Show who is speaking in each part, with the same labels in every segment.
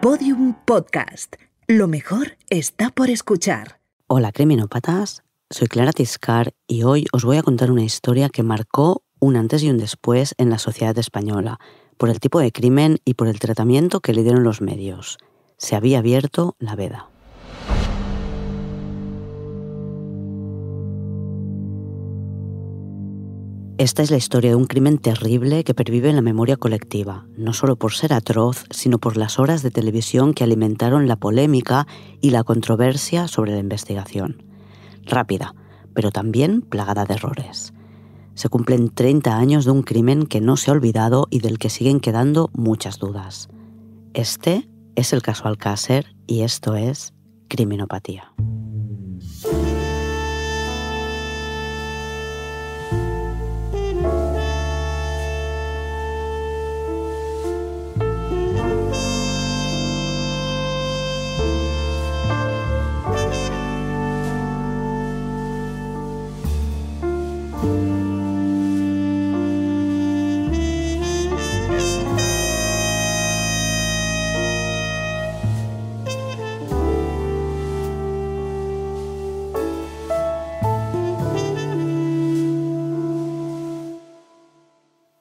Speaker 1: Podium Podcast. Lo mejor está por escuchar. Hola, criminópatas. Soy Clara Tiscar y hoy os voy a contar una historia que marcó un antes y un después en la sociedad española, por el tipo de crimen y por el tratamiento que le dieron los medios. Se había abierto la veda. Esta es la historia de un crimen terrible que pervive en la memoria colectiva, no solo por ser atroz, sino por las horas de televisión que alimentaron la polémica y la controversia sobre la investigación. Rápida, pero también plagada de errores. Se cumplen 30 años de un crimen que no se ha olvidado y del que siguen quedando muchas dudas. Este es el caso Alcácer y esto es Criminopatía.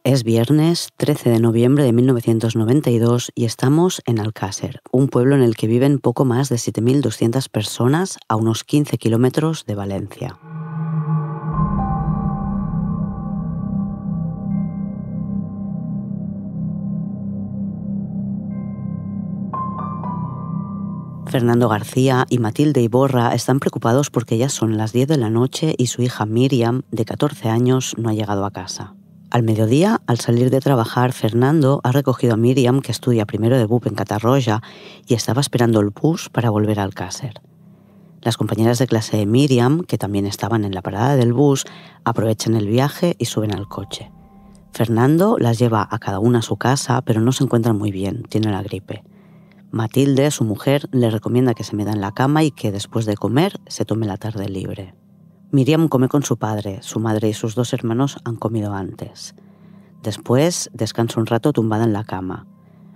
Speaker 1: Es viernes 13 de noviembre de 1992 y estamos en Alcácer, un pueblo en el que viven poco más de 7.200 personas a unos 15 kilómetros de Valencia. Fernando García y Matilde Iborra están preocupados porque ya son las 10 de la noche y su hija Miriam, de 14 años, no ha llegado a casa. Al mediodía, al salir de trabajar, Fernando ha recogido a Miriam, que estudia primero de BUP en Catarroya, y estaba esperando el bus para volver al Cácer. Las compañeras de clase de Miriam, que también estaban en la parada del bus, aprovechan el viaje y suben al coche. Fernando las lleva a cada una a su casa, pero no se encuentran muy bien, tiene la gripe. Matilde, su mujer, le recomienda que se meta en la cama y que después de comer se tome la tarde libre. Miriam come con su padre, su madre y sus dos hermanos han comido antes. Después descansa un rato tumbada en la cama.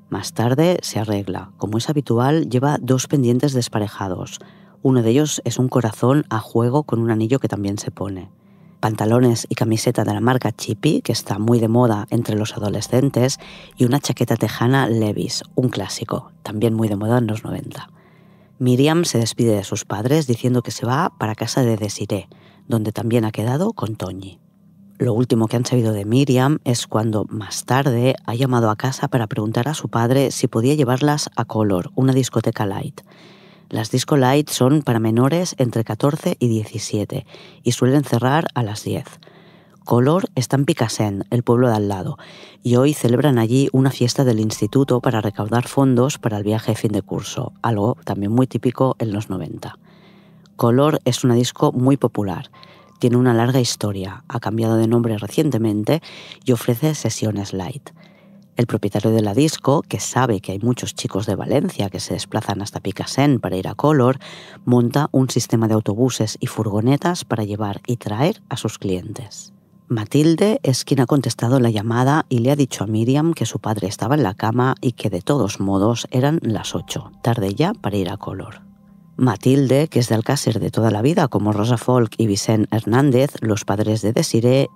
Speaker 1: Más tarde se arregla. Como es habitual, lleva dos pendientes desparejados. Uno de ellos es un corazón a juego con un anillo que también se pone pantalones y camiseta de la marca Chippy, que está muy de moda entre los adolescentes, y una chaqueta tejana Levis, un clásico, también muy de moda en los 90. Miriam se despide de sus padres diciendo que se va para casa de Desiree, donde también ha quedado con Tony. Lo último que han sabido de Miriam es cuando más tarde ha llamado a casa para preguntar a su padre si podía llevarlas a Color, una discoteca light. Las disco light son para menores entre 14 y 17 y suelen cerrar a las 10. Color está en Picasen, el pueblo de al lado, y hoy celebran allí una fiesta del instituto para recaudar fondos para el viaje de fin de curso, algo también muy típico en los 90. Color es una disco muy popular, tiene una larga historia, ha cambiado de nombre recientemente y ofrece sesiones light. El propietario de la disco, que sabe que hay muchos chicos de Valencia que se desplazan hasta Picasen para ir a Color, monta un sistema de autobuses y furgonetas para llevar y traer a sus clientes. Matilde es quien ha contestado la llamada y le ha dicho a Miriam que su padre estaba en la cama y que de todos modos eran las 8, tarde ya para ir a Color. Matilde, que es de Alcácer de toda la vida, como Rosa Folk y Vicente Hernández, los padres de Desiree,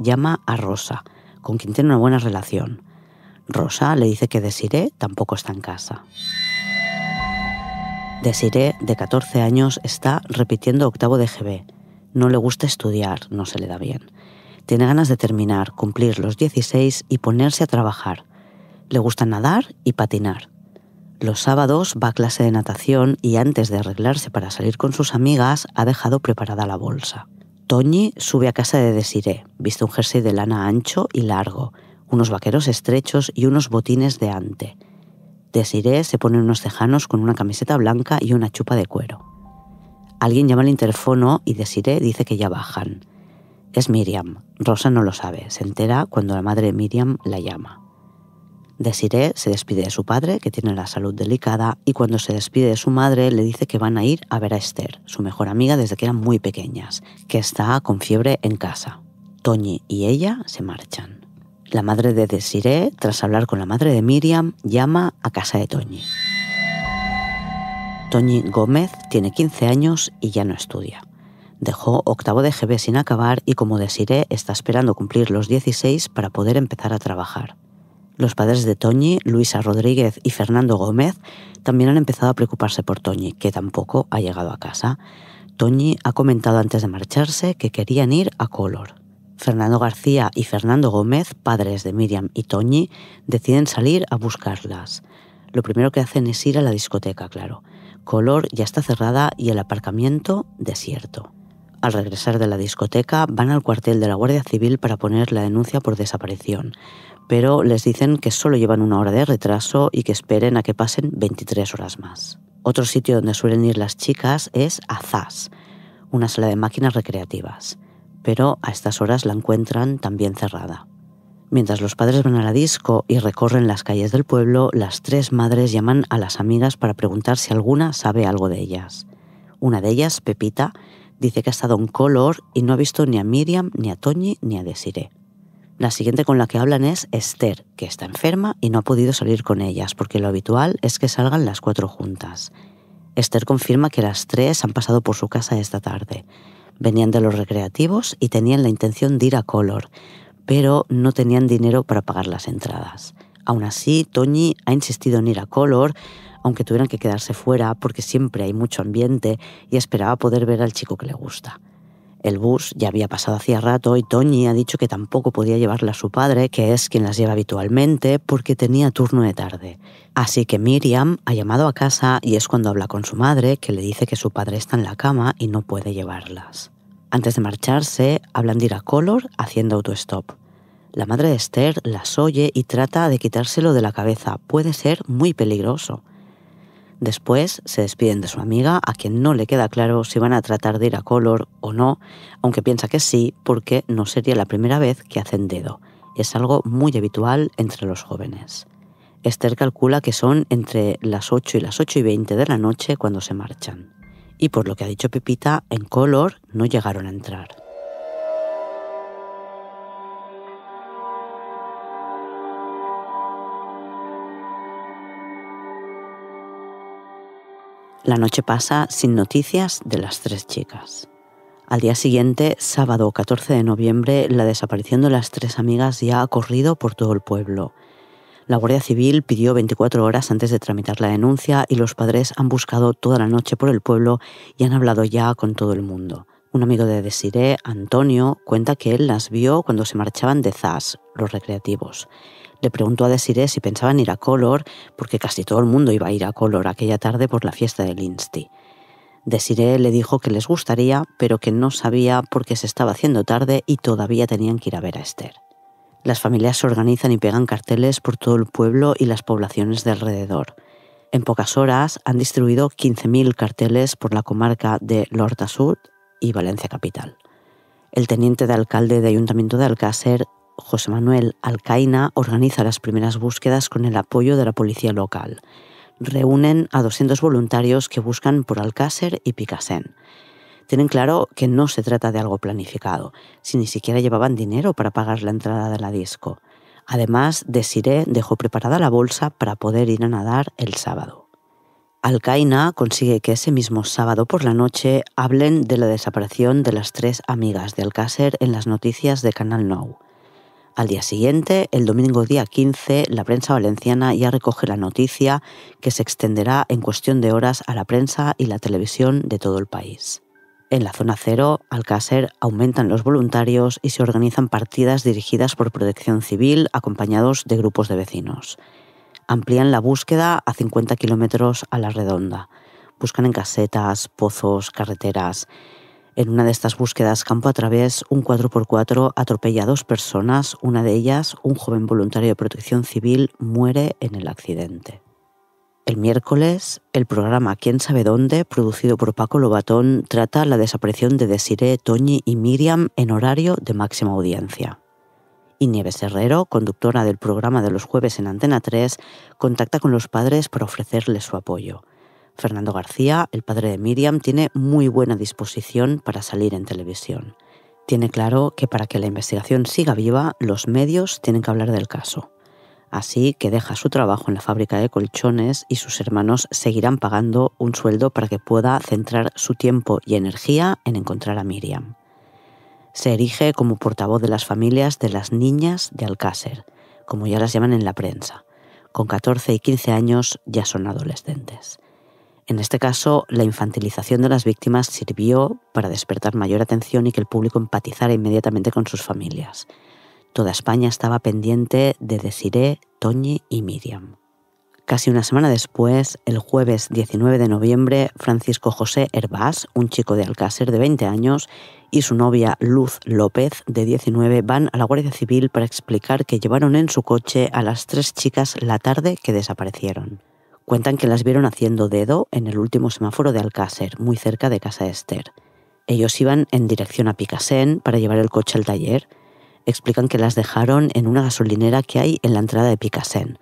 Speaker 1: llama a Rosa, con quien tiene una buena relación. Rosa le dice que Desiré tampoco está en casa. Desiré, de 14 años, está repitiendo octavo de GB. No le gusta estudiar, no se le da bien. Tiene ganas de terminar, cumplir los 16 y ponerse a trabajar. Le gusta nadar y patinar. Los sábados va a clase de natación y antes de arreglarse para salir con sus amigas ha dejado preparada la bolsa. Toñi sube a casa de Desiré, viste un jersey de lana ancho y largo, unos vaqueros estrechos y unos botines de ante. Desiree se pone unos tejanos con una camiseta blanca y una chupa de cuero. Alguien llama al interfono y Desiree dice que ya bajan. Es Miriam. Rosa no lo sabe. Se entera cuando la madre de Miriam la llama. Desiree se despide de su padre, que tiene la salud delicada, y cuando se despide de su madre le dice que van a ir a ver a Esther, su mejor amiga desde que eran muy pequeñas, que está con fiebre en casa. Toñi y ella se marchan. La madre de Desiree, tras hablar con la madre de Miriam, llama a casa de Toñi. Toñi Gómez tiene 15 años y ya no estudia. Dejó octavo de GB sin acabar y como Desiree está esperando cumplir los 16 para poder empezar a trabajar. Los padres de Toñi, Luisa Rodríguez y Fernando Gómez, también han empezado a preocuparse por Toñi, que tampoco ha llegado a casa. Toñi ha comentado antes de marcharse que querían ir a Color. Fernando García y Fernando Gómez, padres de Miriam y Toñi, deciden salir a buscarlas. Lo primero que hacen es ir a la discoteca, claro. Color ya está cerrada y el aparcamiento desierto. Al regresar de la discoteca, van al cuartel de la Guardia Civil para poner la denuncia por desaparición, pero les dicen que solo llevan una hora de retraso y que esperen a que pasen 23 horas más. Otro sitio donde suelen ir las chicas es a una sala de máquinas recreativas pero a estas horas la encuentran también cerrada. Mientras los padres van a la disco y recorren las calles del pueblo, las tres madres llaman a las amigas para preguntar si alguna sabe algo de ellas. Una de ellas, Pepita, dice que ha estado en color y no ha visto ni a Miriam, ni a Toñi, ni a Desiree. La siguiente con la que hablan es Esther, que está enferma y no ha podido salir con ellas, porque lo habitual es que salgan las cuatro juntas. Esther confirma que las tres han pasado por su casa esta tarde. Venían de los recreativos y tenían la intención de ir a Color, pero no tenían dinero para pagar las entradas. Aún así, Toñi ha insistido en ir a Color, aunque tuvieran que quedarse fuera porque siempre hay mucho ambiente y esperaba poder ver al chico que le gusta. El bus ya había pasado hacía rato y Tony ha dicho que tampoco podía llevarla a su padre, que es quien las lleva habitualmente, porque tenía turno de tarde. Así que Miriam ha llamado a casa y es cuando habla con su madre, que le dice que su padre está en la cama y no puede llevarlas. Antes de marcharse, hablan de ir a Color haciendo autostop. La madre de Esther las oye y trata de quitárselo de la cabeza. Puede ser muy peligroso. Después se despiden de su amiga, a quien no le queda claro si van a tratar de ir a Color o no, aunque piensa que sí, porque no sería la primera vez que hacen dedo. Es algo muy habitual entre los jóvenes. Esther calcula que son entre las 8 y las 8 y 20 de la noche cuando se marchan. Y por lo que ha dicho Pepita, en Color no llegaron a entrar. La noche pasa sin noticias de las tres chicas. Al día siguiente, sábado 14 de noviembre, la desaparición de las tres amigas ya ha corrido por todo el pueblo. La Guardia Civil pidió 24 horas antes de tramitar la denuncia y los padres han buscado toda la noche por el pueblo y han hablado ya con todo el mundo. Un amigo de Desiré, Antonio, cuenta que él las vio cuando se marchaban de Zas, los recreativos. Le preguntó a Desiré si pensaban ir a Color, porque casi todo el mundo iba a ir a Color aquella tarde por la fiesta del Insti. Desiré le dijo que les gustaría, pero que no sabía porque se estaba haciendo tarde y todavía tenían que ir a ver a Esther. Las familias se organizan y pegan carteles por todo el pueblo y las poblaciones de alrededor. En pocas horas han distribuido 15.000 carteles por la comarca de Lortasud, y Valencia Capital. El teniente de alcalde de Ayuntamiento de Alcácer, José Manuel Alcaína, organiza las primeras búsquedas con el apoyo de la policía local. Reúnen a 200 voluntarios que buscan por Alcácer y Picassent. Tienen claro que no se trata de algo planificado, si ni siquiera llevaban dinero para pagar la entrada de la disco. Además, Desiré dejó preparada la bolsa para poder ir a nadar el sábado. Alcaina consigue que ese mismo sábado por la noche hablen de la desaparición de las tres amigas de Alcácer en las noticias de Canal Now. Al día siguiente, el domingo día 15, la prensa valenciana ya recoge la noticia que se extenderá en cuestión de horas a la prensa y la televisión de todo el país. En la zona cero, Alcácer aumentan los voluntarios y se organizan partidas dirigidas por protección civil acompañados de grupos de vecinos amplían la búsqueda a 50 kilómetros a la redonda. Buscan en casetas, pozos, carreteras. En una de estas búsquedas campo a través, un 4x4 atropella a dos personas, una de ellas, un joven voluntario de protección civil, muere en el accidente. El miércoles, el programa Quién sabe dónde, producido por Paco Lobatón, trata la desaparición de Desiree, Toñi y Miriam en horario de máxima audiencia. Y Nieves Herrero, conductora del programa de los jueves en Antena 3, contacta con los padres para ofrecerles su apoyo. Fernando García, el padre de Miriam, tiene muy buena disposición para salir en televisión. Tiene claro que para que la investigación siga viva, los medios tienen que hablar del caso. Así que deja su trabajo en la fábrica de colchones y sus hermanos seguirán pagando un sueldo para que pueda centrar su tiempo y energía en encontrar a Miriam se erige como portavoz de las familias de las niñas de Alcácer, como ya las llaman en la prensa. Con 14 y 15 años ya son adolescentes. En este caso, la infantilización de las víctimas sirvió para despertar mayor atención y que el público empatizara inmediatamente con sus familias. Toda España estaba pendiente de Desiré, Toñi y Miriam. Casi una semana después, el jueves 19 de noviembre, Francisco José Herbás, un chico de Alcácer de 20 años, y su novia Luz López, de 19, van a la Guardia Civil para explicar que llevaron en su coche a las tres chicas la tarde que desaparecieron. Cuentan que las vieron haciendo dedo en el último semáforo de Alcácer, muy cerca de Casa Esther. Ellos iban en dirección a Picasen para llevar el coche al taller. Explican que las dejaron en una gasolinera que hay en la entrada de Picasen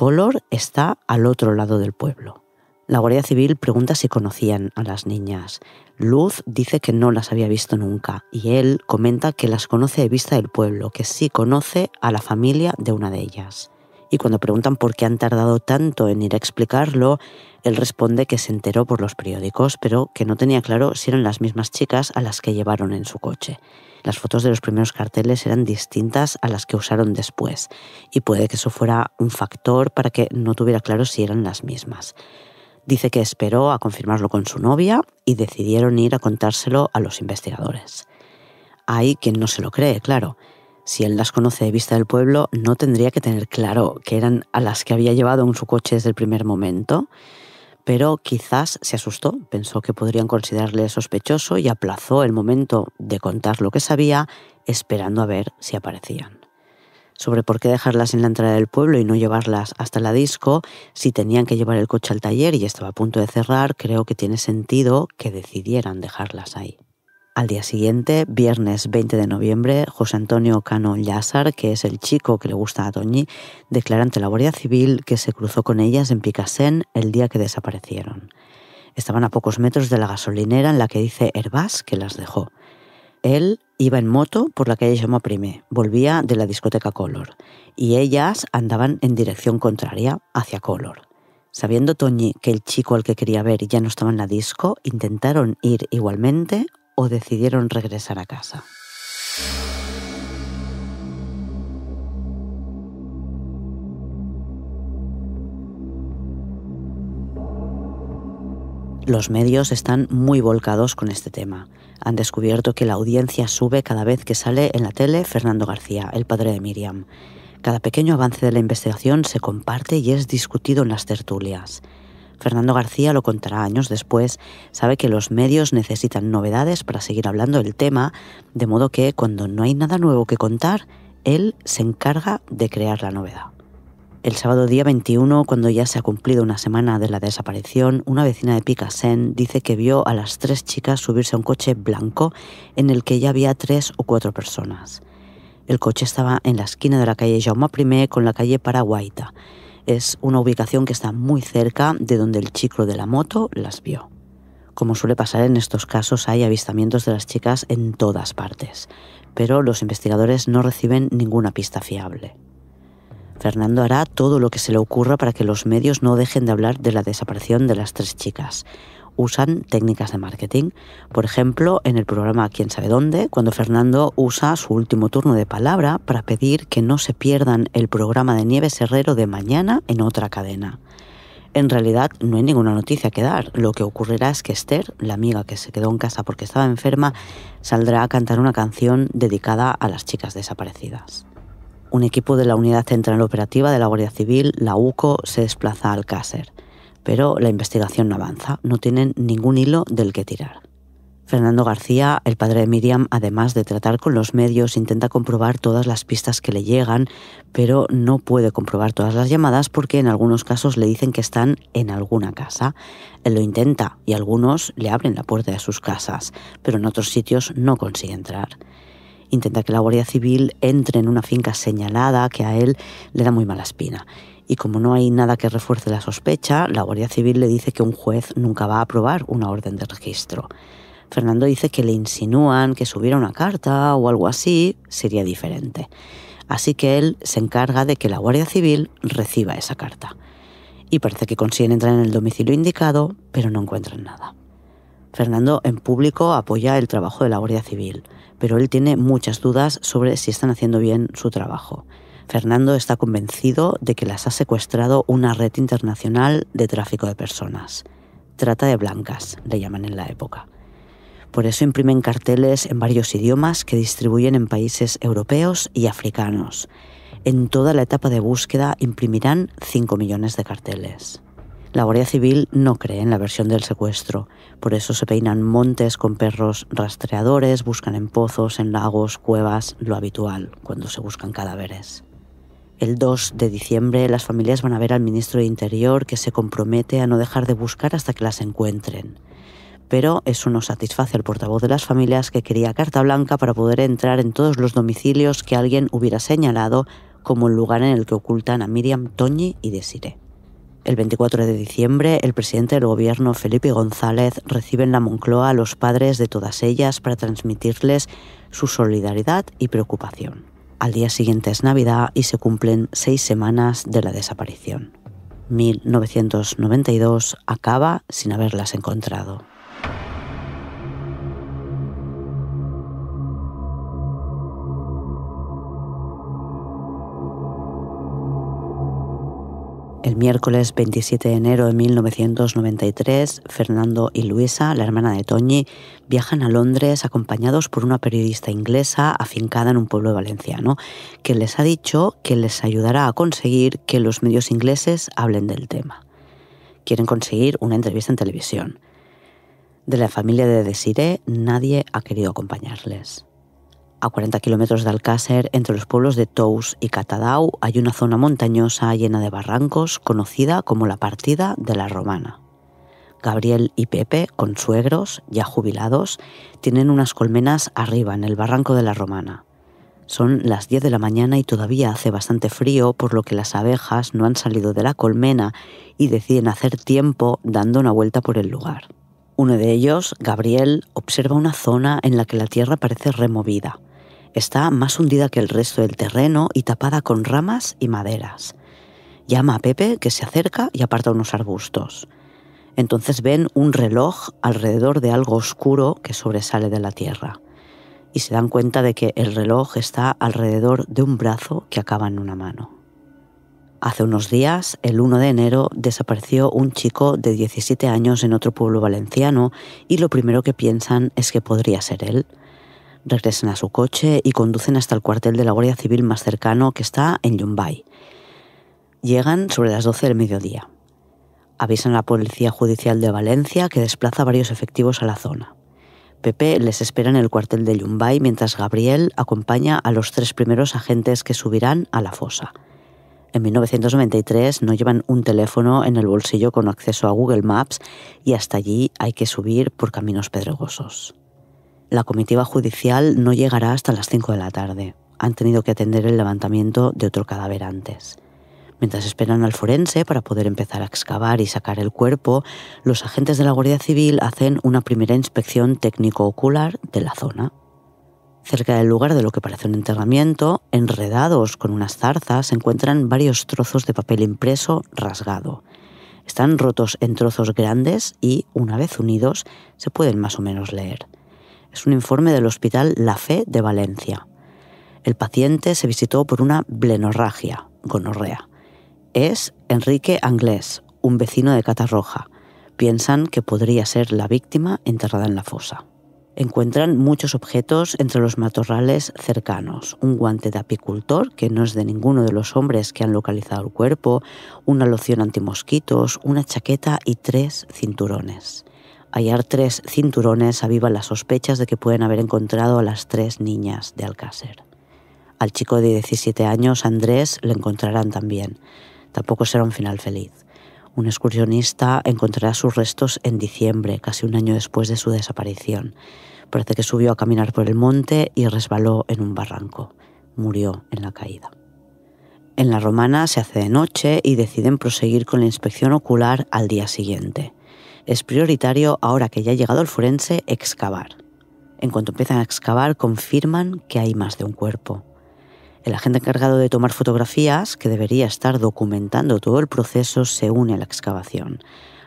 Speaker 1: Color está al otro lado del pueblo. La Guardia Civil pregunta si conocían a las niñas. Luz dice que no las había visto nunca y él comenta que las conoce de vista del pueblo, que sí conoce a la familia de una de ellas. Y cuando preguntan por qué han tardado tanto en ir a explicarlo, él responde que se enteró por los periódicos, pero que no tenía claro si eran las mismas chicas a las que llevaron en su coche. Las fotos de los primeros carteles eran distintas a las que usaron después, y puede que eso fuera un factor para que no tuviera claro si eran las mismas. Dice que esperó a confirmarlo con su novia y decidieron ir a contárselo a los investigadores. Hay quien no se lo cree, claro. Si él las conoce de vista del pueblo, no tendría que tener claro que eran a las que había llevado en su coche desde el primer momento pero quizás se asustó, pensó que podrían considerarle sospechoso y aplazó el momento de contar lo que sabía, esperando a ver si aparecían. Sobre por qué dejarlas en la entrada del pueblo y no llevarlas hasta la disco, si tenían que llevar el coche al taller y estaba a punto de cerrar, creo que tiene sentido que decidieran dejarlas ahí. Al día siguiente, viernes 20 de noviembre, José Antonio Cano Llázar, que es el chico que le gusta a Toñi, declara ante la Guardia Civil que se cruzó con ellas en Picassén el día que desaparecieron. Estaban a pocos metros de la gasolinera en la que dice Herbás que las dejó. Él iba en moto por la calle llamó Prime, volvía de la discoteca Color, y ellas andaban en dirección contraria, hacia Color. Sabiendo Toñi que el chico al que quería ver ya no estaba en la disco, intentaron ir igualmente o decidieron regresar a casa. Los medios están muy volcados con este tema. Han descubierto que la audiencia sube cada vez que sale en la tele Fernando García, el padre de Miriam. Cada pequeño avance de la investigación se comparte y es discutido en las tertulias. Fernando García lo contará años después, sabe que los medios necesitan novedades para seguir hablando del tema, de modo que cuando no hay nada nuevo que contar, él se encarga de crear la novedad. El sábado día 21, cuando ya se ha cumplido una semana de la desaparición, una vecina de Picasen dice que vio a las tres chicas subirse a un coche blanco en el que ya había tres o cuatro personas. El coche estaba en la esquina de la calle Jaume I con la calle Paraguaita. Es una ubicación que está muy cerca de donde el chico de la moto las vio. Como suele pasar en estos casos, hay avistamientos de las chicas en todas partes, pero los investigadores no reciben ninguna pista fiable. Fernando hará todo lo que se le ocurra para que los medios no dejen de hablar de la desaparición de las tres chicas, usan técnicas de marketing. Por ejemplo, en el programa Quién sabe dónde, cuando Fernando usa su último turno de palabra para pedir que no se pierdan el programa de Nieves Herrero de mañana en otra cadena. En realidad no hay ninguna noticia que dar. Lo que ocurrirá es que Esther, la amiga que se quedó en casa porque estaba enferma, saldrá a cantar una canción dedicada a las chicas desaparecidas. Un equipo de la Unidad Central Operativa de la Guardia Civil, la UCO, se desplaza al Cácer pero la investigación no avanza, no tienen ningún hilo del que tirar. Fernando García, el padre de Miriam, además de tratar con los medios, intenta comprobar todas las pistas que le llegan, pero no puede comprobar todas las llamadas porque en algunos casos le dicen que están en alguna casa. Él lo intenta y algunos le abren la puerta de sus casas, pero en otros sitios no consigue entrar. Intenta que la Guardia Civil entre en una finca señalada que a él le da muy mala espina y como no hay nada que refuerce la sospecha, la Guardia Civil le dice que un juez nunca va a aprobar una orden de registro. Fernando dice que le insinúan que subiera una carta o algo así, sería diferente. Así que él se encarga de que la Guardia Civil reciba esa carta. Y parece que consiguen entrar en el domicilio indicado, pero no encuentran nada. Fernando en público apoya el trabajo de la Guardia Civil, pero él tiene muchas dudas sobre si están haciendo bien su trabajo. Fernando está convencido de que las ha secuestrado una red internacional de tráfico de personas. Trata de blancas, le llaman en la época. Por eso imprimen carteles en varios idiomas que distribuyen en países europeos y africanos. En toda la etapa de búsqueda imprimirán 5 millones de carteles. La Guardia Civil no cree en la versión del secuestro, por eso se peinan montes con perros rastreadores, buscan en pozos, en lagos, cuevas, lo habitual cuando se buscan cadáveres. El 2 de diciembre las familias van a ver al ministro de Interior que se compromete a no dejar de buscar hasta que las encuentren. Pero eso no satisface al portavoz de las familias que quería carta blanca para poder entrar en todos los domicilios que alguien hubiera señalado como el lugar en el que ocultan a Miriam, Toñi y Desire. El 24 de diciembre, el presidente del gobierno, Felipe González, recibe en la Moncloa a los padres de todas ellas para transmitirles su solidaridad y preocupación. Al día siguiente es Navidad y se cumplen seis semanas de la desaparición. 1992 acaba sin haberlas encontrado. El miércoles 27 de enero de 1993, Fernando y Luisa, la hermana de Toñi, viajan a Londres acompañados por una periodista inglesa afincada en un pueblo valenciano, que les ha dicho que les ayudará a conseguir que los medios ingleses hablen del tema. Quieren conseguir una entrevista en televisión. De la familia de Desiree nadie ha querido acompañarles. A 40 kilómetros de Alcácer, entre los pueblos de Tous y Catadau, hay una zona montañosa llena de barrancos conocida como la Partida de la Romana. Gabriel y Pepe, con suegros ya jubilados, tienen unas colmenas arriba en el barranco de la Romana. Son las 10 de la mañana y todavía hace bastante frío, por lo que las abejas no han salido de la colmena y deciden hacer tiempo dando una vuelta por el lugar. Uno de ellos, Gabriel, observa una zona en la que la tierra parece removida Está más hundida que el resto del terreno y tapada con ramas y maderas. Llama a Pepe, que se acerca y aparta unos arbustos. Entonces ven un reloj alrededor de algo oscuro que sobresale de la tierra. Y se dan cuenta de que el reloj está alrededor de un brazo que acaba en una mano. Hace unos días, el 1 de enero, desapareció un chico de 17 años en otro pueblo valenciano y lo primero que piensan es que podría ser él. Regresan a su coche y conducen hasta el cuartel de la Guardia Civil más cercano que está en Yumbay. Llegan sobre las 12 del mediodía. Avisan a la Policía Judicial de Valencia que desplaza varios efectivos a la zona. Pepe les espera en el cuartel de Yumbay mientras Gabriel acompaña a los tres primeros agentes que subirán a la fosa. En 1993 no llevan un teléfono en el bolsillo con acceso a Google Maps y hasta allí hay que subir por caminos pedregosos. La comitiva judicial no llegará hasta las 5 de la tarde. Han tenido que atender el levantamiento de otro cadáver antes. Mientras esperan al forense para poder empezar a excavar y sacar el cuerpo, los agentes de la Guardia Civil hacen una primera inspección técnico-ocular de la zona. Cerca del lugar de lo que parece un enterramiento, enredados con unas zarzas, se encuentran varios trozos de papel impreso rasgado. Están rotos en trozos grandes y, una vez unidos, se pueden más o menos leer. Es un informe del Hospital La Fe de Valencia. El paciente se visitó por una blenorragia, gonorrea. Es Enrique Anglés, un vecino de Catarroja. Piensan que podría ser la víctima enterrada en la fosa. Encuentran muchos objetos entre los matorrales cercanos, un guante de apicultor, que no es de ninguno de los hombres que han localizado el cuerpo, una loción antimosquitos, una chaqueta y tres cinturones hallar tres cinturones aviva las sospechas de que pueden haber encontrado a las tres niñas de Alcácer. Al chico de 17 años, Andrés, le encontrarán también. Tampoco será un final feliz. Un excursionista encontrará sus restos en diciembre, casi un año después de su desaparición. Parece que subió a caminar por el monte y resbaló en un barranco. Murió en la caída. En la romana se hace de noche y deciden proseguir con la inspección ocular al día siguiente es prioritario, ahora que ya ha llegado el forense, excavar. En cuanto empiezan a excavar, confirman que hay más de un cuerpo. El agente encargado de tomar fotografías, que debería estar documentando todo el proceso, se une a la excavación.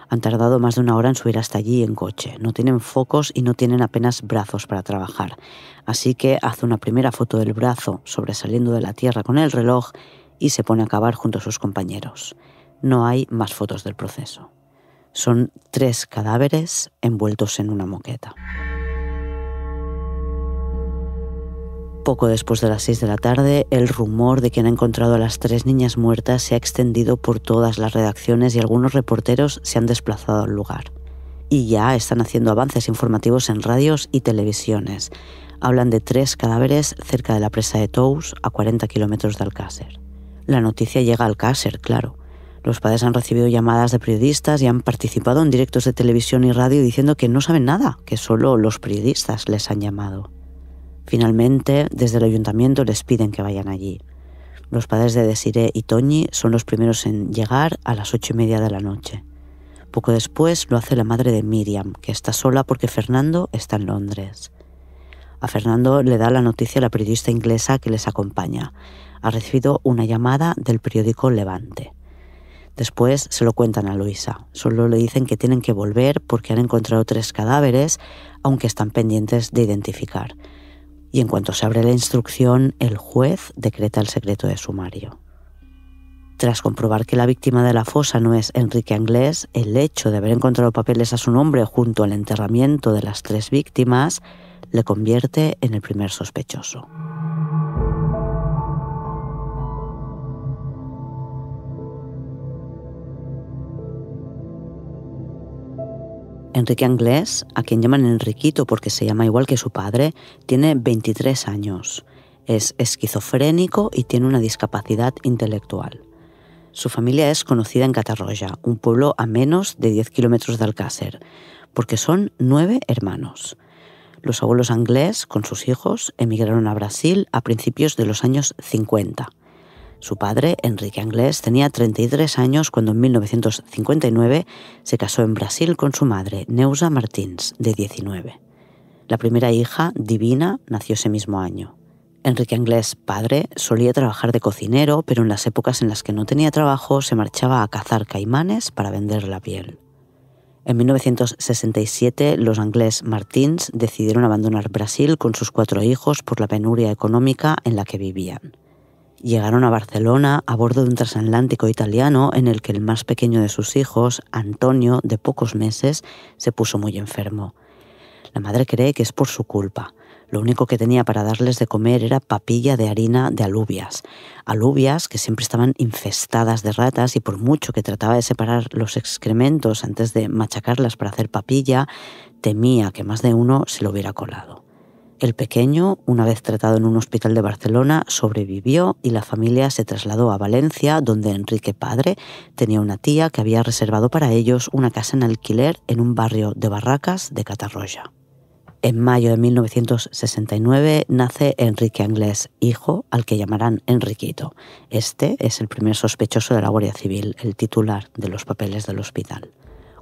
Speaker 1: Han tardado más de una hora en subir hasta allí en coche. No tienen focos y no tienen apenas brazos para trabajar. Así que hace una primera foto del brazo sobresaliendo de la tierra con el reloj y se pone a cavar junto a sus compañeros. No hay más fotos del proceso. Son tres cadáveres envueltos en una moqueta. Poco después de las 6 de la tarde, el rumor de quien ha encontrado a las tres niñas muertas se ha extendido por todas las redacciones y algunos reporteros se han desplazado al lugar. Y ya están haciendo avances informativos en radios y televisiones. Hablan de tres cadáveres cerca de la presa de Tous, a 40 kilómetros de Alcácer. La noticia llega a Alcácer, claro. Los padres han recibido llamadas de periodistas y han participado en directos de televisión y radio diciendo que no saben nada, que solo los periodistas les han llamado. Finalmente, desde el ayuntamiento les piden que vayan allí. Los padres de Desiree y Tony son los primeros en llegar a las ocho y media de la noche. Poco después lo hace la madre de Miriam, que está sola porque Fernando está en Londres. A Fernando le da la noticia la periodista inglesa que les acompaña. Ha recibido una llamada del periódico Levante. Después se lo cuentan a Luisa. Solo le dicen que tienen que volver porque han encontrado tres cadáveres, aunque están pendientes de identificar. Y en cuanto se abre la instrucción, el juez decreta el secreto de sumario. Tras comprobar que la víctima de la fosa no es Enrique Anglés, el hecho de haber encontrado papeles a su nombre junto al enterramiento de las tres víctimas le convierte en el primer sospechoso. Enrique Anglés, a quien llaman Enriquito porque se llama igual que su padre, tiene 23 años. Es esquizofrénico y tiene una discapacidad intelectual. Su familia es conocida en Catarroya, un pueblo a menos de 10 kilómetros de Alcácer, porque son nueve hermanos. Los abuelos Anglés, con sus hijos, emigraron a Brasil a principios de los años 50. Su padre, Enrique Anglés, tenía 33 años cuando en 1959 se casó en Brasil con su madre, Neusa Martins, de 19. La primera hija, Divina, nació ese mismo año. Enrique Anglés, padre, solía trabajar de cocinero, pero en las épocas en las que no tenía trabajo se marchaba a cazar caimanes para vender la piel. En 1967, los anglés Martins decidieron abandonar Brasil con sus cuatro hijos por la penuria económica en la que vivían. Llegaron a Barcelona a bordo de un transatlántico italiano en el que el más pequeño de sus hijos, Antonio, de pocos meses, se puso muy enfermo. La madre cree que es por su culpa. Lo único que tenía para darles de comer era papilla de harina de alubias, alubias que siempre estaban infestadas de ratas y por mucho que trataba de separar los excrementos antes de machacarlas para hacer papilla, temía que más de uno se lo hubiera colado. El pequeño, una vez tratado en un hospital de Barcelona, sobrevivió y la familia se trasladó a Valencia, donde Enrique Padre tenía una tía que había reservado para ellos una casa en alquiler en un barrio de barracas de Catarroya. En mayo de 1969 nace Enrique Anglés, hijo al que llamarán Enriquito. Este es el primer sospechoso de la Guardia Civil, el titular de los papeles del hospital.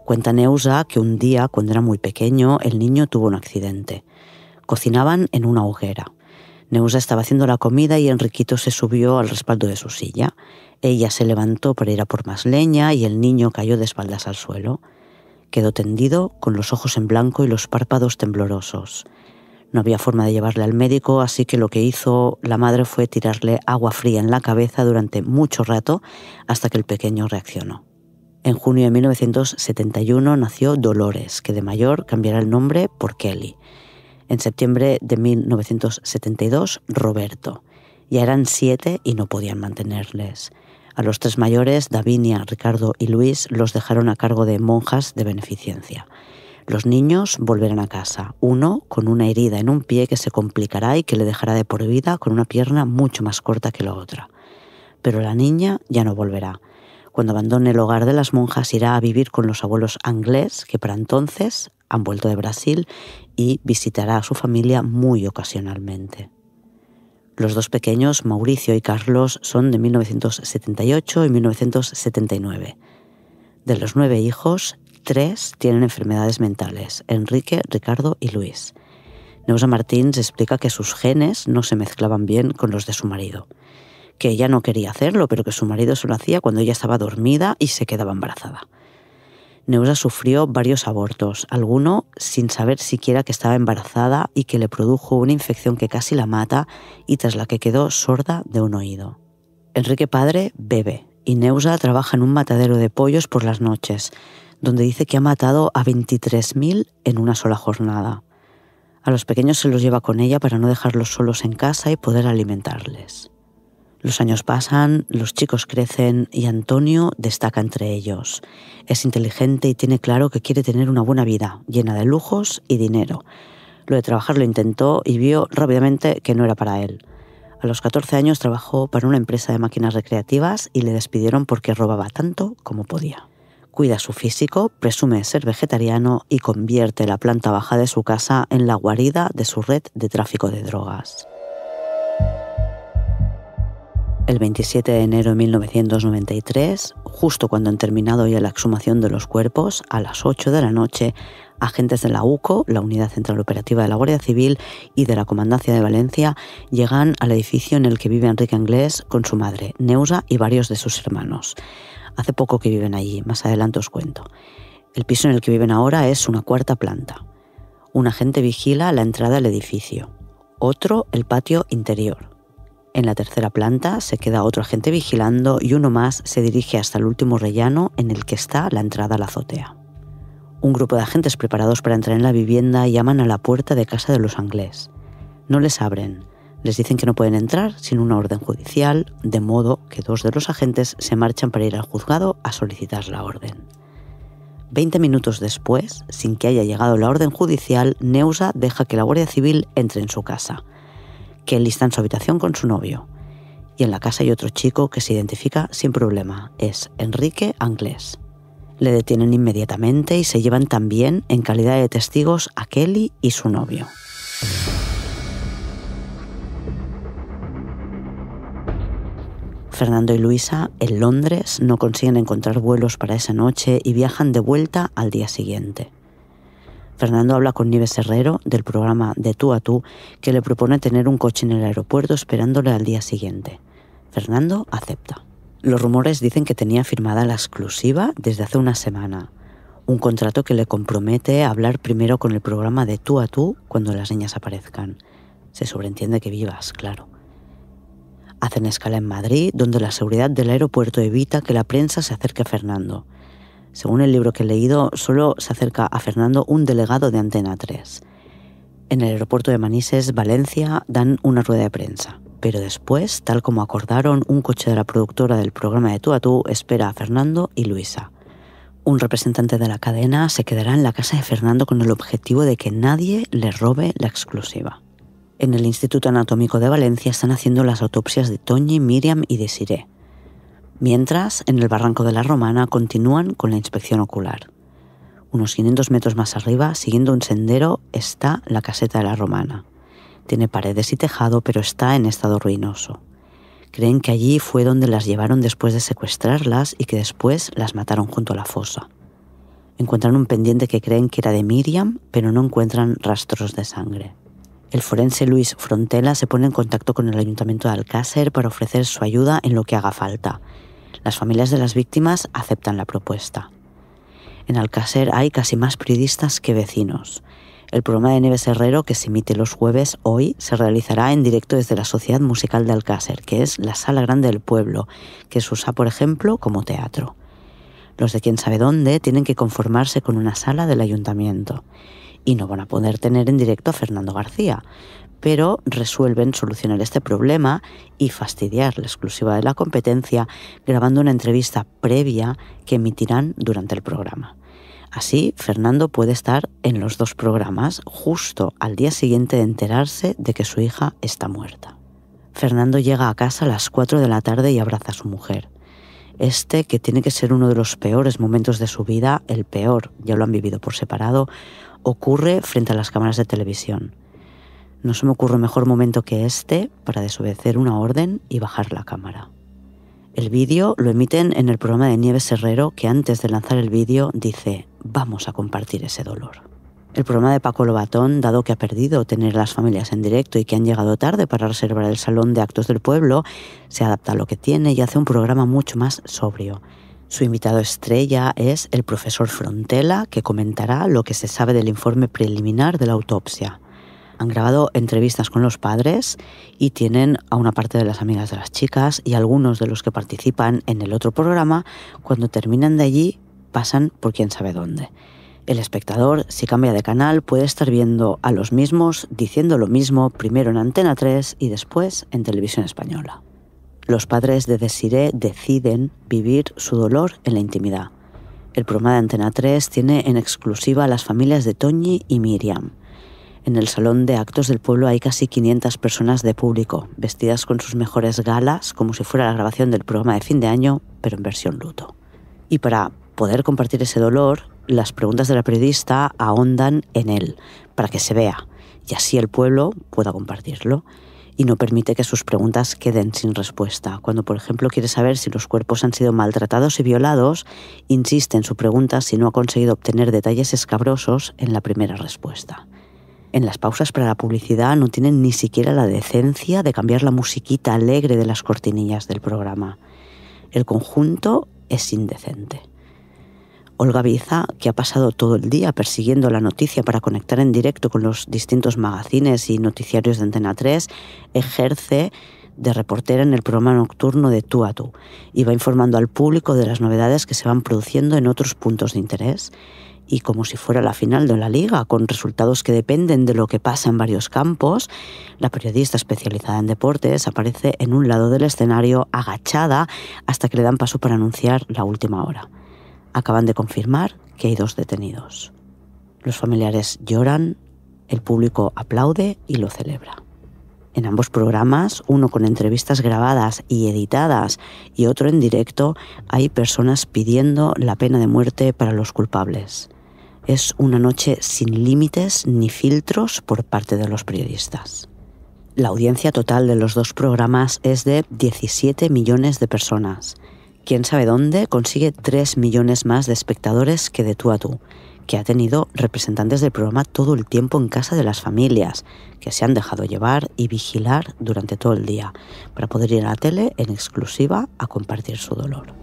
Speaker 1: Cuenta Neusa que un día, cuando era muy pequeño, el niño tuvo un accidente cocinaban en una hoguera. Neusa estaba haciendo la comida y Enriquito se subió al respaldo de su silla. Ella se levantó para ir a por más leña y el niño cayó de espaldas al suelo. Quedó tendido, con los ojos en blanco y los párpados temblorosos. No había forma de llevarle al médico, así que lo que hizo la madre fue tirarle agua fría en la cabeza durante mucho rato hasta que el pequeño reaccionó. En junio de 1971 nació Dolores, que de mayor cambiará el nombre por Kelly. En septiembre de 1972, Roberto. Ya eran siete y no podían mantenerles. A los tres mayores, Davinia, Ricardo y Luis, los dejaron a cargo de monjas de beneficencia. Los niños volverán a casa, uno con una herida en un pie que se complicará y que le dejará de por vida con una pierna mucho más corta que la otra. Pero la niña ya no volverá. Cuando abandone el hogar de las monjas irá a vivir con los abuelos anglés, que para entonces han vuelto de Brasil y visitará a su familia muy ocasionalmente. Los dos pequeños, Mauricio y Carlos, son de 1978 y 1979. De los nueve hijos, tres tienen enfermedades mentales, Enrique, Ricardo y Luis. Neusa Martins explica que sus genes no se mezclaban bien con los de su marido, que ella no quería hacerlo, pero que su marido se lo hacía cuando ella estaba dormida y se quedaba embarazada. Neusa sufrió varios abortos, alguno sin saber siquiera que estaba embarazada y que le produjo una infección que casi la mata y tras la que quedó sorda de un oído. Enrique Padre bebe y Neusa trabaja en un matadero de pollos por las noches, donde dice que ha matado a 23.000 en una sola jornada. A los pequeños se los lleva con ella para no dejarlos solos en casa y poder alimentarles. Los años pasan, los chicos crecen y Antonio destaca entre ellos. Es inteligente y tiene claro que quiere tener una buena vida, llena de lujos y dinero. Lo de trabajar lo intentó y vio rápidamente que no era para él. A los 14 años trabajó para una empresa de máquinas recreativas y le despidieron porque robaba tanto como podía. Cuida su físico, presume ser vegetariano y convierte la planta baja de su casa en la guarida de su red de tráfico de drogas. El 27 de enero de 1993, justo cuando han terminado ya la exhumación de los cuerpos, a las 8 de la noche, agentes de la UCO, la Unidad Central Operativa de la Guardia Civil y de la Comandancia de Valencia, llegan al edificio en el que vive Enrique Anglés con su madre, Neusa y varios de sus hermanos. Hace poco que viven allí, más adelante os cuento. El piso en el que viven ahora es una cuarta planta. Un agente vigila la entrada al edificio, otro el patio interior en la tercera planta se queda otro agente vigilando y uno más se dirige hasta el último rellano en el que está la entrada a la azotea. Un grupo de agentes preparados para entrar en la vivienda llaman a la puerta de casa de los anglés. No les abren, les dicen que no pueden entrar sin una orden judicial, de modo que dos de los agentes se marchan para ir al juzgado a solicitar la orden. Veinte minutos después, sin que haya llegado la orden judicial, Neusa deja que la Guardia Civil entre en su casa Kelly está en su habitación con su novio. Y en la casa hay otro chico que se identifica sin problema, es Enrique Anglés. Le detienen inmediatamente y se llevan también en calidad de testigos a Kelly y su novio. Fernando y Luisa, en Londres, no consiguen encontrar vuelos para esa noche y viajan de vuelta al día siguiente. Fernando habla con Nieves Herrero del programa De tú a tú, que le propone tener un coche en el aeropuerto esperándole al día siguiente. Fernando acepta. Los rumores dicen que tenía firmada la exclusiva desde hace una semana, un contrato que le compromete a hablar primero con el programa de tú a tú cuando las niñas aparezcan. Se sobreentiende que vivas, claro. Hacen escala en Madrid, donde la seguridad del aeropuerto evita que la prensa se acerque a Fernando. Según el libro que he leído, solo se acerca a Fernando un delegado de Antena 3. En el aeropuerto de Manises, Valencia, dan una rueda de prensa. Pero después, tal como acordaron, un coche de la productora del programa de Tú a Tú espera a Fernando y Luisa. Un representante de la cadena se quedará en la casa de Fernando con el objetivo de que nadie le robe la exclusiva. En el Instituto Anatómico de Valencia están haciendo las autopsias de Toñi, Miriam y Desire mientras en el barranco de la Romana continúan con la inspección ocular. Unos 500 metros más arriba, siguiendo un sendero, está la caseta de la Romana. Tiene paredes y tejado, pero está en estado ruinoso. Creen que allí fue donde las llevaron después de secuestrarlas y que después las mataron junto a la fosa. Encuentran un pendiente que creen que era de Miriam, pero no encuentran rastros de sangre. El forense Luis Frontela se pone en contacto con el ayuntamiento de Alcácer para ofrecer su ayuda en lo que haga falta, las familias de las víctimas aceptan la propuesta. En Alcácer hay casi más periodistas que vecinos. El programa de Neves Herrero, que se emite los jueves hoy, se realizará en directo desde la Sociedad Musical de Alcácer, que es la sala grande del pueblo, que se usa, por ejemplo, como teatro. Los de quién sabe dónde tienen que conformarse con una sala del ayuntamiento. Y no van a poder tener en directo a Fernando García, pero resuelven solucionar este problema y fastidiar la exclusiva de la competencia grabando una entrevista previa que emitirán durante el programa. Así, Fernando puede estar en los dos programas justo al día siguiente de enterarse de que su hija está muerta. Fernando llega a casa a las 4 de la tarde y abraza a su mujer. Este, que tiene que ser uno de los peores momentos de su vida, el peor, ya lo han vivido por separado, ocurre frente a las cámaras de televisión. No se me ocurre mejor momento que este para desobedecer una orden y bajar la cámara. El vídeo lo emiten en el programa de Nieves Herrero que antes de lanzar el vídeo dice, vamos a compartir ese dolor. El programa de Paco Lobatón, dado que ha perdido tener las familias en directo y que han llegado tarde para reservar el salón de actos del pueblo, se adapta a lo que tiene y hace un programa mucho más sobrio. Su invitado estrella es el profesor Frontela, que comentará lo que se sabe del informe preliminar de la autopsia han grabado entrevistas con los padres y tienen a una parte de las amigas de las chicas y algunos de los que participan en el otro programa, cuando terminan de allí, pasan por quién sabe dónde. El espectador, si cambia de canal, puede estar viendo a los mismos diciendo lo mismo primero en Antena 3 y después en Televisión Española. Los padres de Desiree deciden vivir su dolor en la intimidad. El programa de Antena 3 tiene en exclusiva a las familias de Toñi y Miriam. En el salón de actos del pueblo hay casi 500 personas de público, vestidas con sus mejores galas, como si fuera la grabación del programa de fin de año, pero en versión luto. Y para poder compartir ese dolor, las preguntas de la periodista ahondan en él, para que se vea, y así el pueblo pueda compartirlo y no permite que sus preguntas queden sin respuesta. Cuando, por ejemplo, quiere saber si los cuerpos han sido maltratados y violados, insiste en su pregunta si no ha conseguido obtener detalles escabrosos en la primera respuesta en las pausas para la publicidad no tienen ni siquiera la decencia de cambiar la musiquita alegre de las cortinillas del programa. El conjunto es indecente. Olga Biza, que ha pasado todo el día persiguiendo la noticia para conectar en directo con los distintos magazines y noticiarios de Antena 3, ejerce de reportera en el programa nocturno de Tú a Tú y va informando al público de las novedades que se van produciendo en otros puntos de interés y como si fuera la final de la liga, con resultados que dependen de lo que pasa en varios campos, la periodista especializada en deportes aparece en un lado del escenario agachada hasta que le dan paso para anunciar la última hora. Acaban de confirmar que hay dos detenidos. Los familiares lloran, el público aplaude y lo celebra. En ambos programas, uno con entrevistas grabadas y editadas y otro en directo, hay personas pidiendo la pena de muerte para los culpables. Es una noche sin límites ni filtros por parte de los periodistas. La audiencia total de los dos programas es de 17 millones de personas. Quién sabe dónde consigue 3 millones más de espectadores que de tú a tú, que ha tenido representantes del programa todo el tiempo en casa de las familias, que se han dejado llevar y vigilar durante todo el día, para poder ir a la tele en exclusiva a compartir su dolor.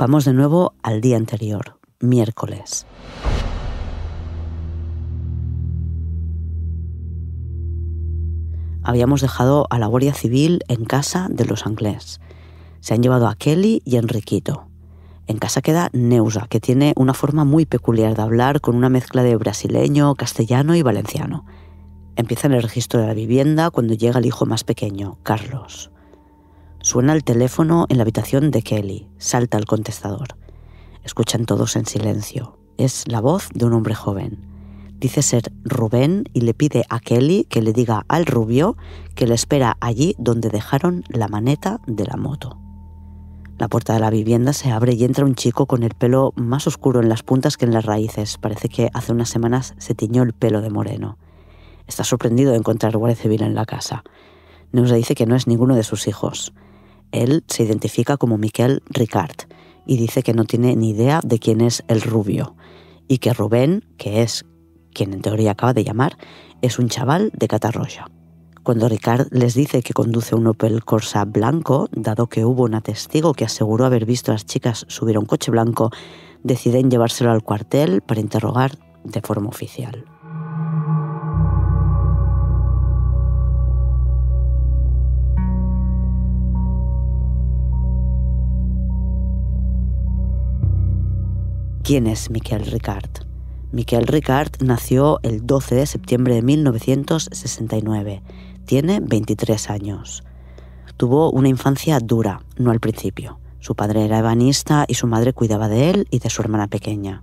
Speaker 1: Vamos de nuevo al día anterior, miércoles. Habíamos dejado a la Guardia Civil en casa de los Anglés. Se han llevado a Kelly y Enriquito. En casa queda Neusa, que tiene una forma muy peculiar de hablar con una mezcla de brasileño, castellano y valenciano. Empieza en el registro de la vivienda cuando llega el hijo más pequeño, Carlos. Suena el teléfono en la habitación de Kelly. Salta al contestador. Escuchan todos en silencio. Es la voz de un hombre joven. Dice ser Rubén y le pide a Kelly que le diga al rubio que le espera allí donde dejaron la maneta de la moto. La puerta de la vivienda se abre y entra un chico con el pelo más oscuro en las puntas que en las raíces. Parece que hace unas semanas se tiñó el pelo de moreno. Está sorprendido de encontrar guardia civil en la casa. Neusa dice que no es ninguno de sus hijos él se identifica como Miquel Ricard y dice que no tiene ni idea de quién es el rubio y que Rubén, que es quien en teoría acaba de llamar, es un chaval de Catarroya. Cuando Ricard les dice que conduce un Opel Corsa blanco, dado que hubo un testigo que aseguró haber visto a las chicas subir a un coche blanco, deciden llevárselo al cuartel para interrogar de forma oficial. ¿Quién es Miquel Ricard? Miquel Ricard nació el 12 de septiembre de 1969. Tiene 23 años. Tuvo una infancia dura, no al principio. Su padre era ebanista y su madre cuidaba de él y de su hermana pequeña.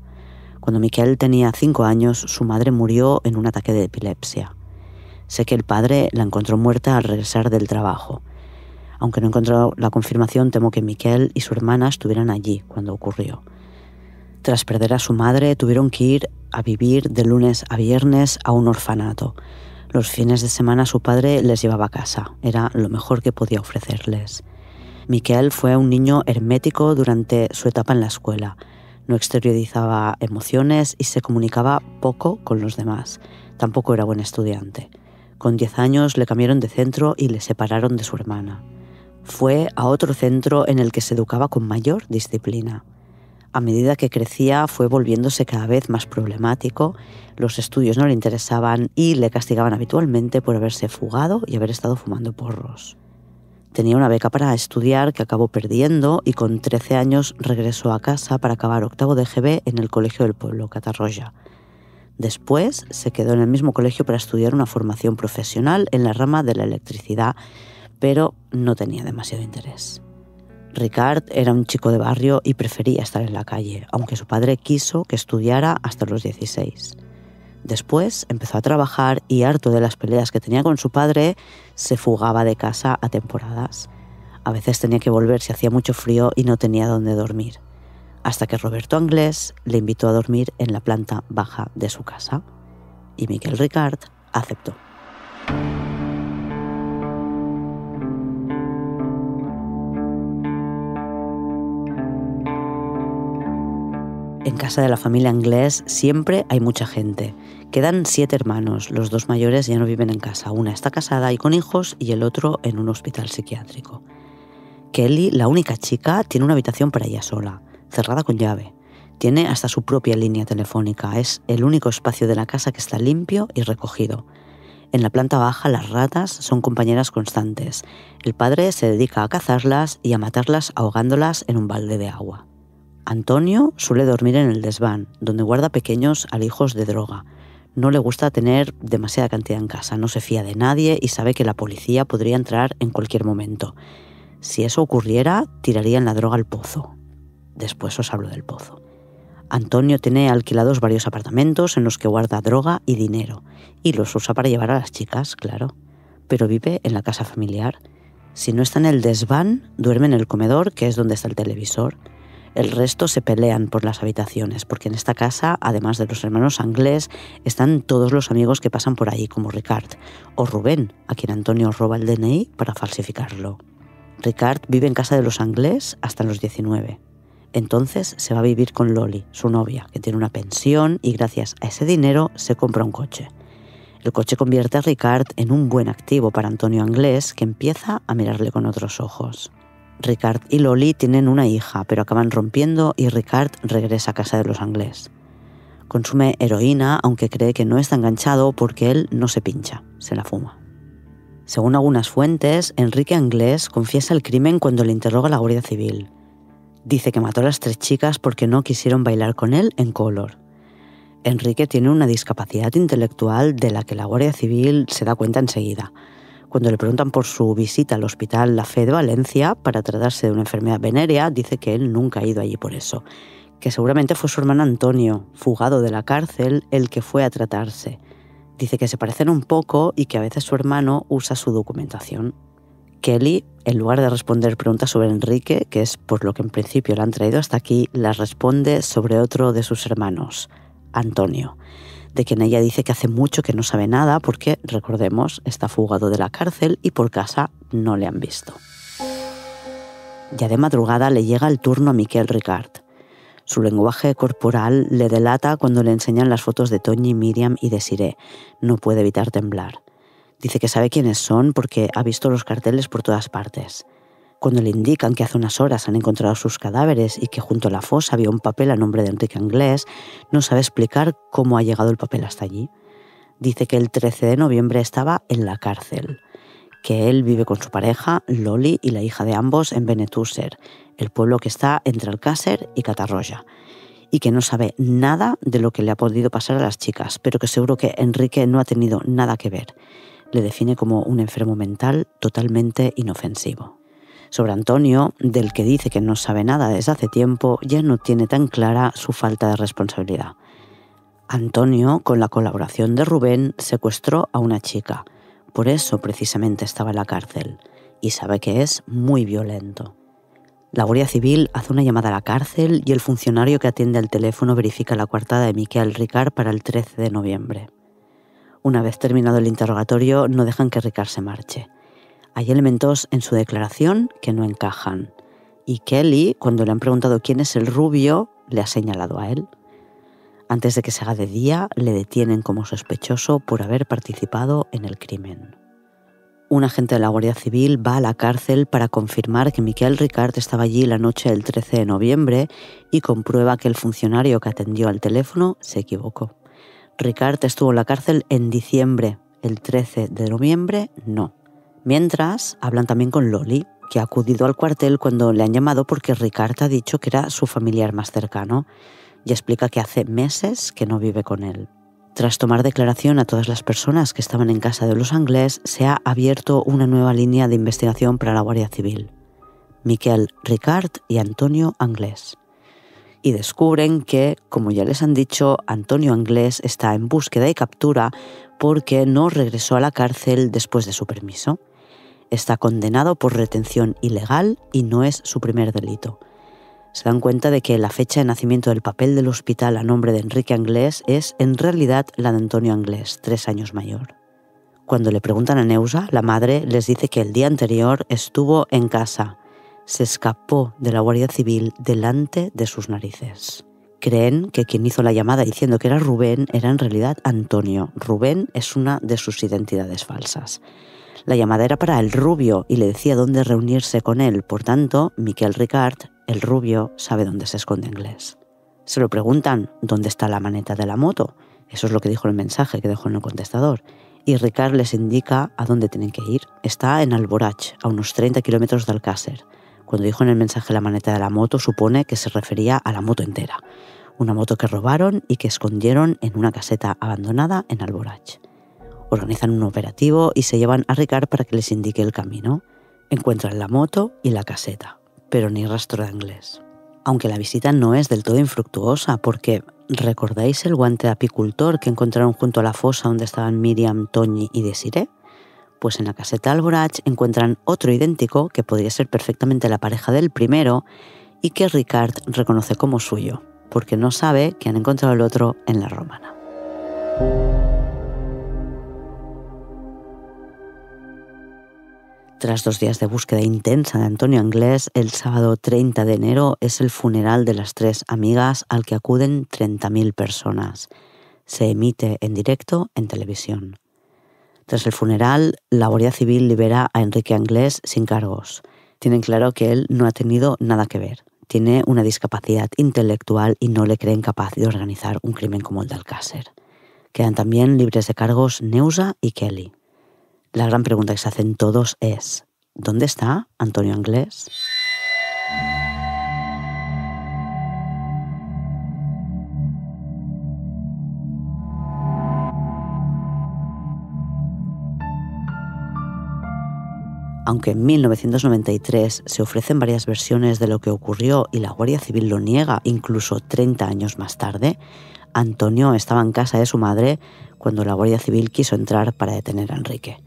Speaker 1: Cuando Miquel tenía 5 años, su madre murió en un ataque de epilepsia. Sé que el padre la encontró muerta al regresar del trabajo. Aunque no encontró la confirmación, temo que Miquel y su hermana estuvieran allí cuando ocurrió tras perder a su madre, tuvieron que ir a vivir de lunes a viernes a un orfanato. Los fines de semana su padre les llevaba a casa, era lo mejor que podía ofrecerles. Miquel fue un niño hermético durante su etapa en la escuela. No exteriorizaba emociones y se comunicaba poco con los demás. Tampoco era buen estudiante. Con 10 años le cambiaron de centro y le separaron de su hermana. Fue a otro centro en el que se educaba con mayor disciplina a medida que crecía fue volviéndose cada vez más problemático, los estudios no le interesaban y le castigaban habitualmente por haberse fugado y haber estado fumando porros. Tenía una beca para estudiar que acabó perdiendo y con 13 años regresó a casa para acabar octavo de GB en el Colegio del Pueblo Catarroya. Después se quedó en el mismo colegio para estudiar una formación profesional en la rama de la electricidad, pero no tenía demasiado interés. Ricard era un chico de barrio y prefería estar en la calle, aunque su padre quiso que estudiara hasta los 16. Después empezó a trabajar y harto de las peleas que tenía con su padre, se fugaba de casa a temporadas. A veces tenía que volver si hacía mucho frío y no tenía dónde dormir, hasta que Roberto Anglés le invitó a dormir en la planta baja de su casa. Y Miguel Ricard aceptó. En casa de la familia inglés siempre hay mucha gente. Quedan siete hermanos, los dos mayores ya no viven en casa, una está casada y con hijos y el otro en un hospital psiquiátrico. Kelly, la única chica, tiene una habitación para ella sola, cerrada con llave. Tiene hasta su propia línea telefónica, es el único espacio de la casa que está limpio y recogido. En la planta baja las ratas son compañeras constantes. El padre se dedica a cazarlas y a matarlas ahogándolas en un balde de agua. Antonio suele dormir en el desván, donde guarda pequeños alijos de droga. No le gusta tener demasiada cantidad en casa, no se fía de nadie y sabe que la policía podría entrar en cualquier momento. Si eso ocurriera, tirarían la droga al pozo. Después os hablo del pozo. Antonio tiene alquilados varios apartamentos en los que guarda droga y dinero, y los usa para llevar a las chicas, claro. Pero vive en la casa familiar. Si no está en el desván, duerme en el comedor, que es donde está el televisor. El resto se pelean por las habitaciones, porque en esta casa, además de los hermanos Anglés, están todos los amigos que pasan por ahí, como Ricard o Rubén, a quien Antonio roba el DNI para falsificarlo. Ricard vive en casa de los Anglés hasta los 19. Entonces se va a vivir con Loli, su novia, que tiene una pensión y gracias a ese dinero se compra un coche. El coche convierte a Ricard en un buen activo para Antonio Anglés, que empieza a mirarle con otros ojos. Ricard y Loli tienen una hija, pero acaban rompiendo y Ricard regresa a casa de los Anglés. Consume heroína, aunque cree que no está enganchado porque él no se pincha, se la fuma. Según algunas fuentes, Enrique Anglés confiesa el crimen cuando le interroga la Guardia Civil. Dice que mató a las tres chicas porque no quisieron bailar con él en color. Enrique tiene una discapacidad intelectual de la que la Guardia Civil se da cuenta enseguida cuando le preguntan por su visita al hospital La Fe de Valencia para tratarse de una enfermedad venérea, dice que él nunca ha ido allí por eso, que seguramente fue su hermano Antonio, fugado de la cárcel, el que fue a tratarse. Dice que se parecen un poco y que a veces su hermano usa su documentación. Kelly, en lugar de responder preguntas sobre Enrique, que es por lo que en principio la han traído hasta aquí, las responde sobre otro de sus hermanos, Antonio de quien ella dice que hace mucho que no sabe nada porque, recordemos, está fugado de la cárcel y por casa no le han visto. Ya de madrugada le llega el turno a Miquel Ricard. Su lenguaje corporal le delata cuando le enseñan las fotos de Toñi, Miriam y Siré. No puede evitar temblar. Dice que sabe quiénes son porque ha visto los carteles por todas partes cuando le indican que hace unas horas han encontrado sus cadáveres y que junto a la fosa había un papel a nombre de Enrique Anglés, no sabe explicar cómo ha llegado el papel hasta allí. Dice que el 13 de noviembre estaba en la cárcel, que él vive con su pareja, Loli, y la hija de ambos en Benetússer, el pueblo que está entre Alcácer y Catarroya, y que no sabe nada de lo que le ha podido pasar a las chicas, pero que seguro que Enrique no ha tenido nada que ver. Le define como un enfermo mental totalmente inofensivo. Sobre Antonio, del que dice que no sabe nada desde hace tiempo, ya no tiene tan clara su falta de responsabilidad. Antonio, con la colaboración de Rubén, secuestró a una chica. Por eso precisamente estaba en la cárcel y sabe que es muy violento. La Guardia Civil hace una llamada a la cárcel y el funcionario que atiende al teléfono verifica la coartada de Miquel Ricard para el 13 de noviembre. Una vez terminado el interrogatorio, no dejan que Ricard se marche. Hay elementos en su declaración que no encajan. Y Kelly, cuando le han preguntado quién es el rubio, le ha señalado a él. Antes de que se haga de día, le detienen como sospechoso por haber participado en el crimen. Un agente de la Guardia Civil va a la cárcel para confirmar que Miquel Ricard estaba allí la noche del 13 de noviembre y comprueba que el funcionario que atendió al teléfono se equivocó. Ricard estuvo en la cárcel en diciembre, el 13 de noviembre no. Mientras, hablan también con Loli, que ha acudido al cuartel cuando le han llamado porque Ricard ha dicho que era su familiar más cercano y explica que hace meses que no vive con él. Tras tomar declaración a todas las personas que estaban en casa de los Anglés, se ha abierto una nueva línea de investigación para la Guardia Civil. Miquel Ricard y Antonio Anglés. Y descubren que, como ya les han dicho, Antonio Anglés está en búsqueda y captura porque no regresó a la cárcel después de su permiso. Está condenado por retención ilegal y no es su primer delito. Se dan cuenta de que la fecha de nacimiento del papel del hospital a nombre de Enrique Anglés es en realidad la de Antonio Anglés, tres años mayor. Cuando le preguntan a Neusa, la madre les dice que el día anterior estuvo en casa. Se escapó de la Guardia Civil delante de sus narices. Creen que quien hizo la llamada diciendo que era Rubén era en realidad Antonio. Rubén es una de sus identidades falsas. La llamada era para el rubio y le decía dónde reunirse con él. Por tanto, Miquel Ricard, el rubio, sabe dónde se esconde inglés. Se lo preguntan dónde está la maneta de la moto. Eso es lo que dijo el mensaje que dejó en el contestador. Y Ricard les indica a dónde tienen que ir. Está en Alborach, a unos 30 kilómetros de Alcácer. Cuando dijo en el mensaje la maneta de la moto, supone que se refería a la moto entera. Una moto que robaron y que escondieron en una caseta abandonada en Alborach. Organizan un operativo y se llevan a Ricard para que les indique el camino. Encuentran la moto y la caseta, pero ni rastro de inglés. Aunque la visita no es del todo infructuosa, porque ¿recordáis el guante apicultor que encontraron junto a la fosa donde estaban Miriam, tony y Desiree? Pues en la caseta Alborach encuentran otro idéntico que podría ser perfectamente la pareja del primero y que Ricard reconoce como suyo, porque no sabe que han encontrado el otro en la romana. Tras dos días de búsqueda intensa de Antonio Anglés, el sábado 30 de enero es el funeral de las tres amigas al que acuden 30.000 personas. Se emite en directo en televisión. Tras el funeral, la Guardia Civil libera a Enrique Anglés sin cargos. Tienen claro que él no ha tenido nada que ver. Tiene una discapacidad intelectual y no le creen capaz de organizar un crimen como el de Alcácer. Quedan también libres de cargos Neusa y Kelly. La gran pregunta que se hacen todos es, ¿dónde está Antonio Anglés? Aunque en 1993 se ofrecen varias versiones de lo que ocurrió y la Guardia Civil lo niega incluso 30 años más tarde, Antonio estaba en casa de su madre cuando la Guardia Civil quiso entrar para detener a Enrique.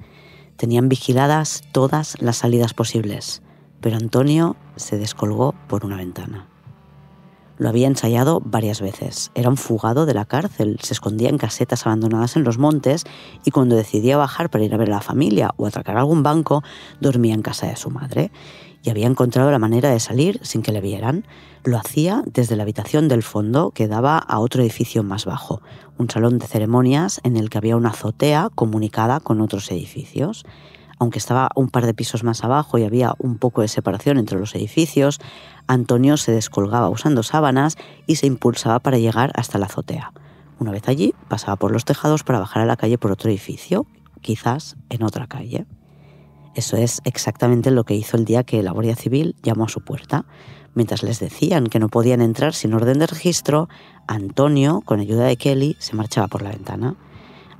Speaker 1: Tenían vigiladas todas las salidas posibles, pero Antonio se descolgó por una ventana. Lo había ensayado varias veces. Era un fugado de la cárcel, se escondía en casetas abandonadas en los montes y cuando decidía bajar para ir a ver a la familia o atracar algún banco, dormía en casa de su madre. Y había encontrado la manera de salir sin que le vieran. Lo hacía desde la habitación del fondo que daba a otro edificio más bajo, un salón de ceremonias en el que había una azotea comunicada con otros edificios aunque estaba un par de pisos más abajo y había un poco de separación entre los edificios, Antonio se descolgaba usando sábanas y se impulsaba para llegar hasta la azotea. Una vez allí, pasaba por los tejados para bajar a la calle por otro edificio, quizás en otra calle. Eso es exactamente lo que hizo el día que la Guardia Civil llamó a su puerta. Mientras les decían que no podían entrar sin orden de registro, Antonio, con ayuda de Kelly, se marchaba por la ventana.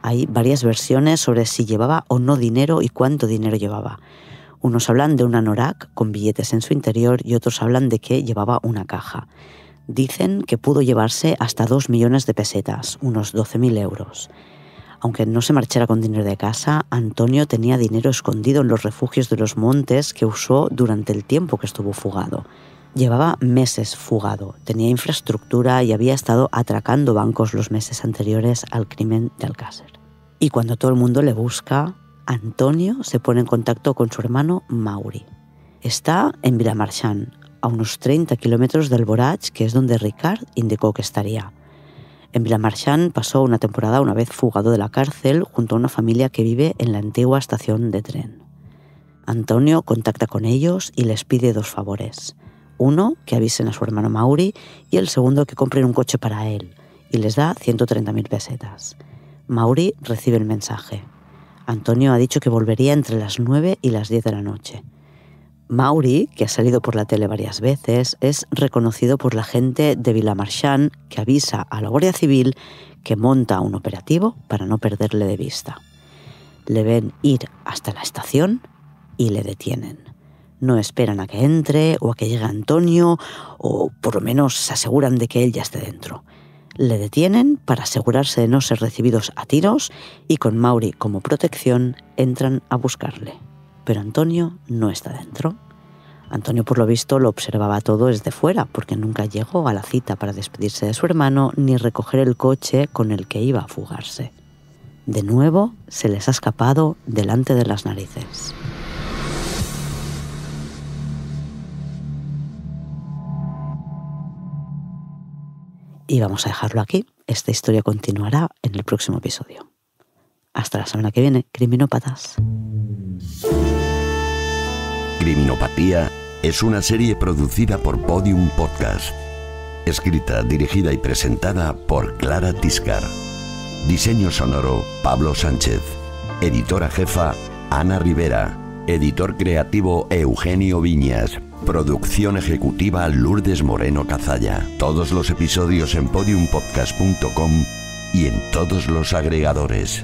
Speaker 1: Hay varias versiones sobre si llevaba o no dinero y cuánto dinero llevaba. Unos hablan de una norac con billetes en su interior y otros hablan de que llevaba una caja. Dicen que pudo llevarse hasta 2 millones de pesetas, unos 12.000 euros. Aunque no se marchara con dinero de casa, Antonio tenía dinero escondido en los refugios de los montes que usó durante el tiempo que estuvo fugado. Llevaba meses fugado, tenía infraestructura y había estado atracando bancos los meses anteriores al crimen de Alcácer. Y cuando todo el mundo le busca, Antonio se pone en contacto con su hermano Mauri. Está en Villamarchán, a unos 30 kilómetros del Borach, que es donde Ricard indicó que estaría. En Villamarchán pasó una temporada una vez fugado de la cárcel junto a una familia que vive en la antigua estación de tren. Antonio contacta con ellos y les pide dos favores uno, que avisen a su hermano Mauri y el segundo, que compren un coche para él y les da 130.000 pesetas. Mauri recibe el mensaje. Antonio ha dicho que volvería entre las 9 y las 10 de la noche. Mauri, que ha salido por la tele varias veces, es reconocido por la gente de Villamarchán que avisa a la Guardia Civil que monta un operativo para no perderle de vista. Le ven ir hasta la estación y le detienen no esperan a que entre o a que llegue Antonio, o por lo menos se aseguran de que él ya esté dentro. Le detienen para asegurarse de no ser recibidos a tiros y con Mauri como protección entran a buscarle. Pero Antonio no está dentro. Antonio por lo visto lo observaba todo desde fuera porque nunca llegó a la cita para despedirse de su hermano ni recoger el coche con el que iba a fugarse. De nuevo se les ha escapado delante de las narices. Y vamos a dejarlo aquí. Esta historia continuará en el próximo episodio. Hasta la semana que viene, criminópatas. Criminopatía es una serie producida por Podium Podcast. Escrita, dirigida y presentada por Clara Tiscar. Diseño sonoro, Pablo Sánchez. Editora jefa, Ana Rivera. Editor creativo, Eugenio Viñas. Producción ejecutiva Lourdes Moreno Cazalla. Todos los episodios en podiumpodcast.com y en todos los agregadores.